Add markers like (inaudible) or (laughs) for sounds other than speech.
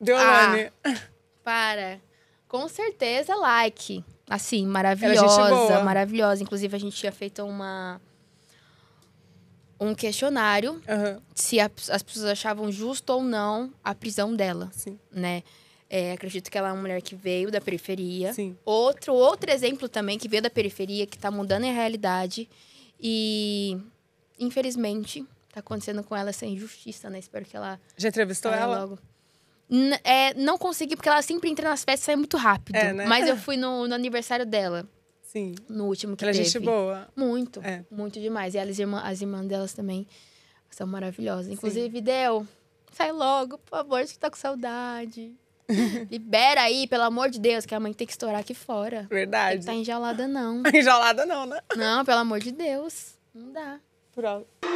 Deu Ah, para. Com certeza, like. Assim, é maravilhosa, maravilhosa. Inclusive, a gente tinha feito uma um questionário uhum. se a, as pessoas achavam justo ou não a prisão dela, Sim. né? É, acredito que ela é uma mulher que veio da periferia. Sim. Outro outro exemplo também que veio da periferia que está mudando a realidade e infelizmente está acontecendo com ela essa injustiça, né? Espero que ela já entrevistou ela logo. É, não consegui, porque ela sempre entra nas festas e sai muito rápido. É, né? Mas eu (laughs) fui no, no, aniversário dela. Sim. No último que ela teve. Ela é gente boa. Muito. É. Muito demais. E as irmãs, as irmãs delas também são maravilhosas. Inclusive, Sim. Del, sai logo, por favor, acho que tá com saudade. (laughs) Libera aí, pelo amor de Deus, que a mãe tem que estourar aqui fora. Verdade. Não tá enjaulada, não. (laughs) enjaulada não, né? Não, pelo amor de Deus. Não dá. Pronto.